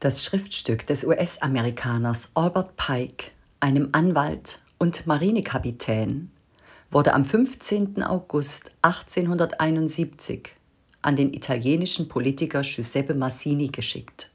Das Schriftstück des US-Amerikaners Albert Pike, einem Anwalt und Marinekapitän, wurde am 15. August 1871 an den italienischen Politiker Giuseppe Massini geschickt.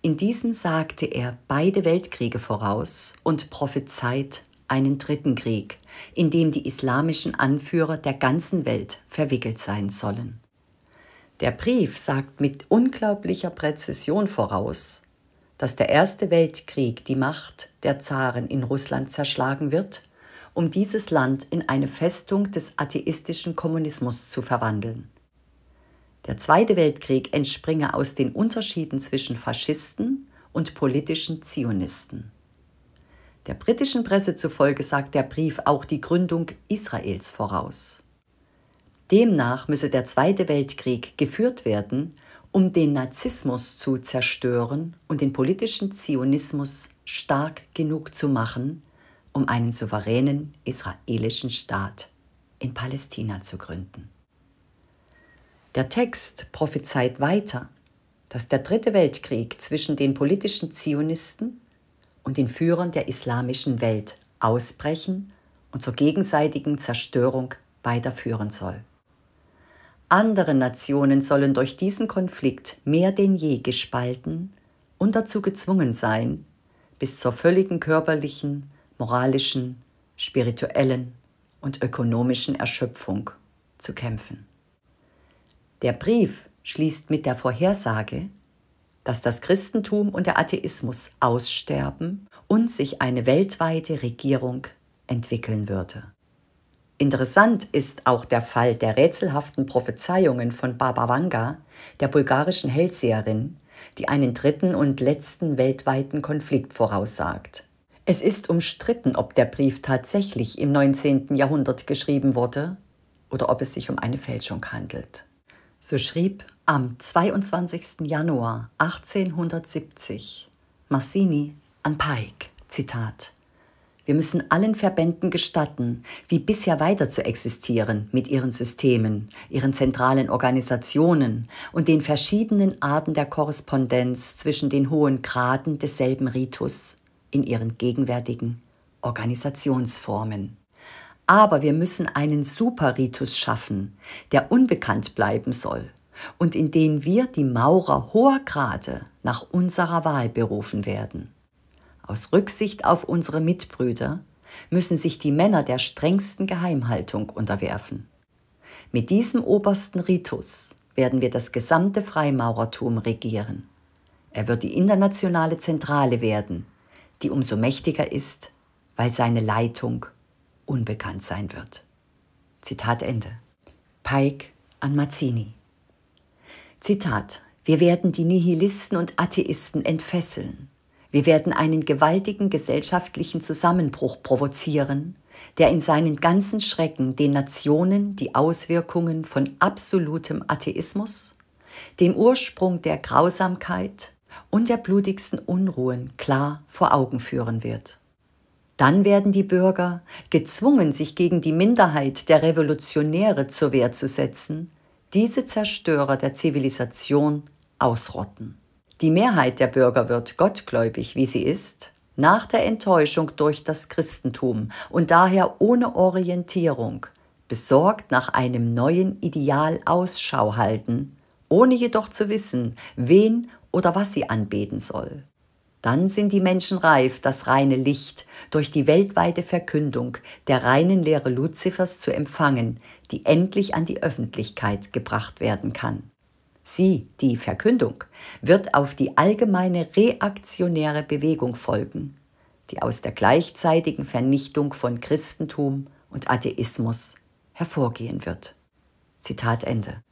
In diesem sagte er beide Weltkriege voraus und prophezeit einen dritten Krieg, in dem die islamischen Anführer der ganzen Welt verwickelt sein sollen. Der Brief sagt mit unglaublicher Präzision voraus, dass der Erste Weltkrieg die Macht der Zaren in Russland zerschlagen wird, um dieses Land in eine Festung des atheistischen Kommunismus zu verwandeln. Der Zweite Weltkrieg entspringe aus den Unterschieden zwischen Faschisten und politischen Zionisten. Der britischen Presse zufolge sagt der Brief auch die Gründung Israels voraus. Demnach müsse der Zweite Weltkrieg geführt werden, um den Nazismus zu zerstören und den politischen Zionismus stark genug zu machen, um einen souveränen israelischen Staat in Palästina zu gründen. Der Text prophezeit weiter, dass der Dritte Weltkrieg zwischen den politischen Zionisten und den Führern der islamischen Welt ausbrechen und zur gegenseitigen Zerstörung weiterführen soll. Andere Nationen sollen durch diesen Konflikt mehr denn je gespalten und dazu gezwungen sein, bis zur völligen körperlichen, moralischen, spirituellen und ökonomischen Erschöpfung zu kämpfen. Der Brief schließt mit der Vorhersage, dass das Christentum und der Atheismus aussterben und sich eine weltweite Regierung entwickeln würde. Interessant ist auch der Fall der rätselhaften Prophezeiungen von Baba Vanga, der bulgarischen Hellseherin, die einen dritten und letzten weltweiten Konflikt voraussagt. Es ist umstritten, ob der Brief tatsächlich im 19. Jahrhundert geschrieben wurde oder ob es sich um eine Fälschung handelt. So schrieb am 22. Januar 1870 Massini an Pike, Zitat, wir müssen allen Verbänden gestatten, wie bisher weiter zu existieren mit ihren Systemen, ihren zentralen Organisationen und den verschiedenen Arten der Korrespondenz zwischen den hohen Graden desselben Ritus in ihren gegenwärtigen Organisationsformen. Aber wir müssen einen Superritus schaffen, der unbekannt bleiben soll und in den wir die Maurer hoher Grade nach unserer Wahl berufen werden. Aus Rücksicht auf unsere Mitbrüder müssen sich die Männer der strengsten Geheimhaltung unterwerfen. Mit diesem obersten Ritus werden wir das gesamte Freimaurertum regieren. Er wird die internationale Zentrale werden, die umso mächtiger ist, weil seine Leitung unbekannt sein wird. Zitat Ende. Pike an Mazzini. Zitat. Wir werden die Nihilisten und Atheisten entfesseln, wir werden einen gewaltigen gesellschaftlichen Zusammenbruch provozieren, der in seinen ganzen Schrecken den Nationen die Auswirkungen von absolutem Atheismus, dem Ursprung der Grausamkeit und der blutigsten Unruhen klar vor Augen führen wird. Dann werden die Bürger gezwungen, sich gegen die Minderheit der Revolutionäre zur Wehr zu setzen, diese Zerstörer der Zivilisation ausrotten. Die Mehrheit der Bürger wird gottgläubig, wie sie ist, nach der Enttäuschung durch das Christentum und daher ohne Orientierung, besorgt nach einem neuen Ideal Ausschau halten, ohne jedoch zu wissen, wen oder was sie anbeten soll. Dann sind die Menschen reif, das reine Licht durch die weltweite Verkündung der reinen Lehre Luzifers zu empfangen, die endlich an die Öffentlichkeit gebracht werden kann sie die Verkündung, wird auf die allgemeine reaktionäre Bewegung folgen, die aus der gleichzeitigen Vernichtung von Christentum und Atheismus hervorgehen wird. Zitat Ende.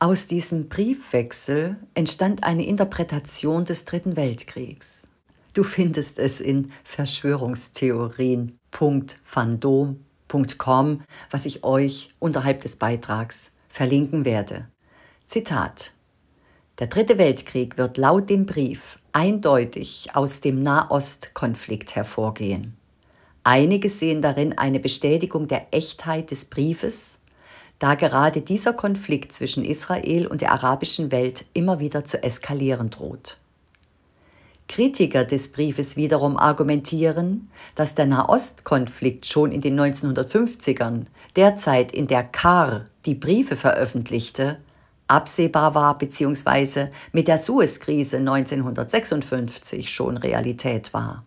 Aus diesem Briefwechsel entstand eine Interpretation des Dritten Weltkriegs. Du findest es in Verschwörungstheorien.fandom.com, was ich euch unterhalb des Beitrags verlinken werde. Zitat der Dritte Weltkrieg wird laut dem Brief eindeutig aus dem Nahostkonflikt hervorgehen. Einige sehen darin eine Bestätigung der Echtheit des Briefes, da gerade dieser Konflikt zwischen Israel und der arabischen Welt immer wieder zu eskalieren droht. Kritiker des Briefes wiederum argumentieren, dass der Nahostkonflikt schon in den 1950ern, derzeit in der Carr die Briefe veröffentlichte, absehbar war bzw. mit der Suez-Krise 1956 schon Realität war.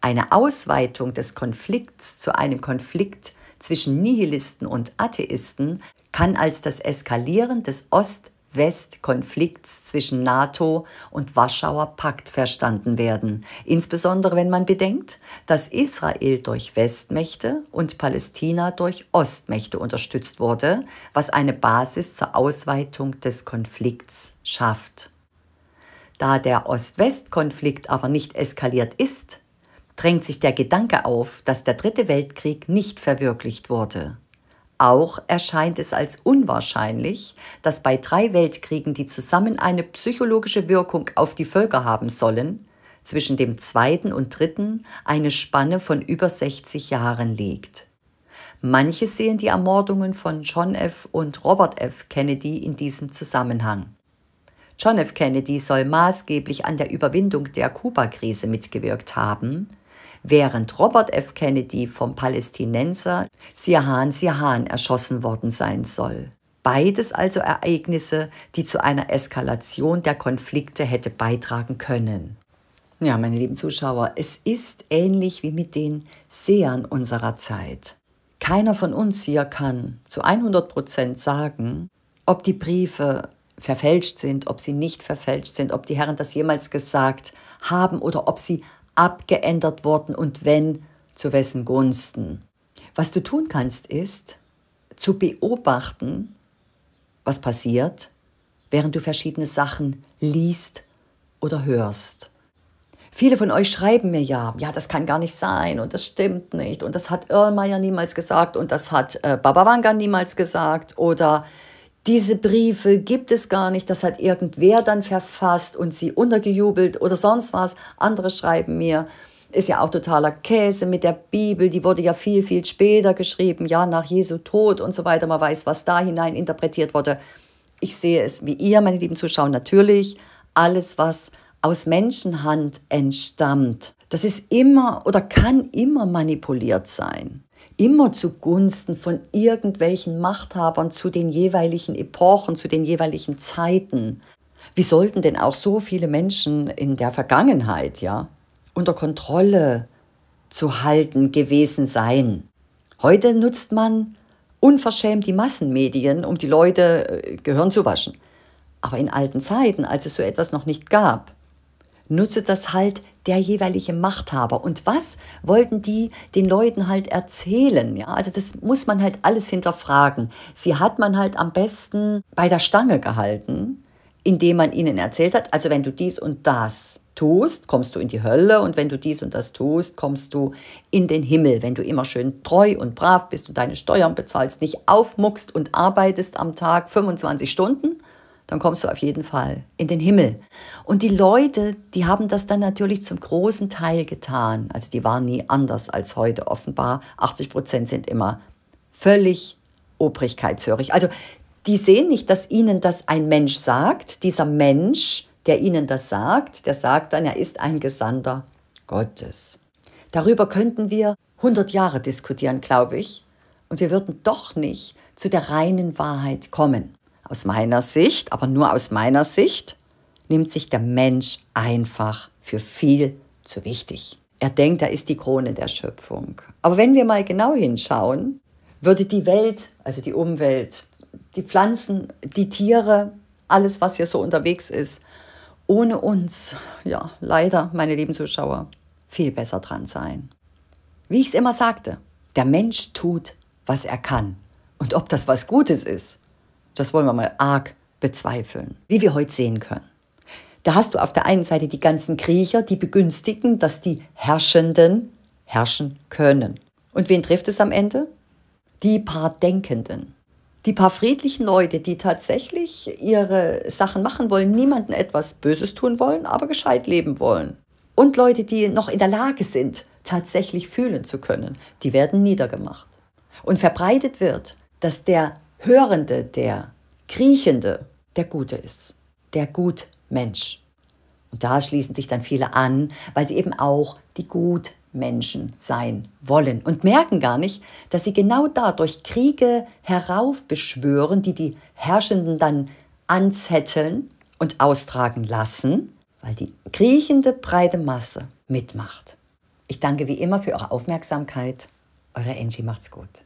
Eine Ausweitung des Konflikts zu einem Konflikt zwischen Nihilisten und Atheisten kann als das Eskalieren des Ost- West-Konflikts zwischen NATO und Warschauer Pakt verstanden werden, insbesondere wenn man bedenkt, dass Israel durch Westmächte und Palästina durch Ostmächte unterstützt wurde, was eine Basis zur Ausweitung des Konflikts schafft. Da der Ost-West-Konflikt aber nicht eskaliert ist, drängt sich der Gedanke auf, dass der Dritte Weltkrieg nicht verwirklicht wurde. Auch erscheint es als unwahrscheinlich, dass bei drei Weltkriegen, die zusammen eine psychologische Wirkung auf die Völker haben sollen, zwischen dem zweiten und dritten eine Spanne von über 60 Jahren liegt. Manche sehen die Ermordungen von John F. und Robert F. Kennedy in diesem Zusammenhang. John F. Kennedy soll maßgeblich an der Überwindung der Kuba-Krise mitgewirkt haben, während Robert F. Kennedy vom Palästinenser Sirhan Sirhan erschossen worden sein soll. Beides also Ereignisse, die zu einer Eskalation der Konflikte hätte beitragen können. Ja, meine lieben Zuschauer, es ist ähnlich wie mit den Sehern unserer Zeit. Keiner von uns hier kann zu 100 Prozent sagen, ob die Briefe verfälscht sind, ob sie nicht verfälscht sind, ob die Herren das jemals gesagt haben oder ob sie abgeändert worden und wenn, zu wessen Gunsten. Was du tun kannst, ist zu beobachten, was passiert, während du verschiedene Sachen liest oder hörst. Viele von euch schreiben mir ja, ja, das kann gar nicht sein und das stimmt nicht und das hat Erlmeyer niemals gesagt und das hat äh, Babawanga niemals gesagt oder diese Briefe gibt es gar nicht, das hat irgendwer dann verfasst und sie untergejubelt oder sonst was. Andere schreiben mir, ist ja auch totaler Käse mit der Bibel, die wurde ja viel, viel später geschrieben, ja, nach Jesu Tod und so weiter. Man weiß, was da hinein interpretiert wurde. Ich sehe es wie ihr, meine lieben Zuschauer, natürlich alles, was aus Menschenhand entstammt. Das ist immer oder kann immer manipuliert sein immer zugunsten von irgendwelchen Machthabern zu den jeweiligen Epochen, zu den jeweiligen Zeiten. Wie sollten denn auch so viele Menschen in der Vergangenheit, ja, unter Kontrolle zu halten gewesen sein? Heute nutzt man unverschämt die Massenmedien, um die Leute äh, Gehirn zu waschen. Aber in alten Zeiten, als es so etwas noch nicht gab, nutzte das halt der jeweilige Machthaber und was wollten die den Leuten halt erzählen. Ja? Also das muss man halt alles hinterfragen. Sie hat man halt am besten bei der Stange gehalten, indem man ihnen erzählt hat, also wenn du dies und das tust, kommst du in die Hölle und wenn du dies und das tust, kommst du in den Himmel. Wenn du immer schön treu und brav bist und deine Steuern bezahlst, nicht aufmuckst und arbeitest am Tag 25 Stunden, dann kommst du auf jeden Fall in den Himmel. Und die Leute, die haben das dann natürlich zum großen Teil getan. Also die waren nie anders als heute offenbar. 80 Prozent sind immer völlig obrigkeitshörig. Also die sehen nicht, dass ihnen das ein Mensch sagt. Dieser Mensch, der ihnen das sagt, der sagt dann, er ist ein Gesandter Gottes. Darüber könnten wir 100 Jahre diskutieren, glaube ich. Und wir würden doch nicht zu der reinen Wahrheit kommen. Aus meiner Sicht, aber nur aus meiner Sicht, nimmt sich der Mensch einfach für viel zu wichtig. Er denkt, er ist die Krone der Schöpfung. Aber wenn wir mal genau hinschauen, würde die Welt, also die Umwelt, die Pflanzen, die Tiere, alles, was hier so unterwegs ist, ohne uns, ja, leider, meine lieben Zuschauer, viel besser dran sein. Wie ich es immer sagte, der Mensch tut, was er kann. Und ob das was Gutes ist, das wollen wir mal arg bezweifeln, wie wir heute sehen können. Da hast du auf der einen Seite die ganzen Kriecher, die begünstigen, dass die Herrschenden herrschen können. Und wen trifft es am Ende? Die paar Denkenden. Die paar friedlichen Leute, die tatsächlich ihre Sachen machen wollen, niemanden etwas Böses tun wollen, aber gescheit leben wollen. Und Leute, die noch in der Lage sind, tatsächlich fühlen zu können, die werden niedergemacht. Und verbreitet wird, dass der Hörende, der Kriechende, der Gute ist, der Gutmensch. Und da schließen sich dann viele an, weil sie eben auch die Gutmenschen sein wollen und merken gar nicht, dass sie genau dadurch Kriege heraufbeschwören, die die Herrschenden dann anzetteln und austragen lassen, weil die kriechende breite Masse mitmacht. Ich danke wie immer für eure Aufmerksamkeit. Eure Angie macht's gut.